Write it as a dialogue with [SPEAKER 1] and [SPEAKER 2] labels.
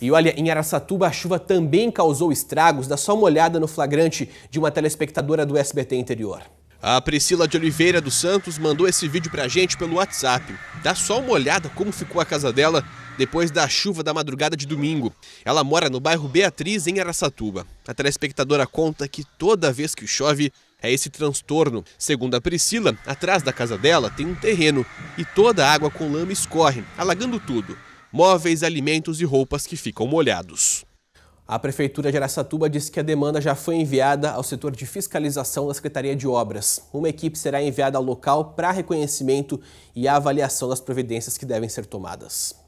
[SPEAKER 1] E olha, em Araçatuba a chuva também causou estragos, dá só uma olhada no flagrante de uma telespectadora do SBT Interior. A Priscila de Oliveira dos Santos mandou esse vídeo pra gente pelo WhatsApp. Dá só uma olhada como ficou a casa dela depois da chuva da madrugada de domingo. Ela mora no bairro Beatriz, em Araçatuba. A telespectadora conta que toda vez que chove é esse transtorno. Segundo a Priscila, atrás da casa dela tem um terreno e toda a água com lama escorre, alagando tudo móveis, alimentos e roupas que ficam molhados. A Prefeitura de Aracatuba disse que a demanda já foi enviada ao setor de fiscalização da Secretaria de Obras. Uma equipe será enviada ao local para reconhecimento e avaliação das providências que devem ser tomadas.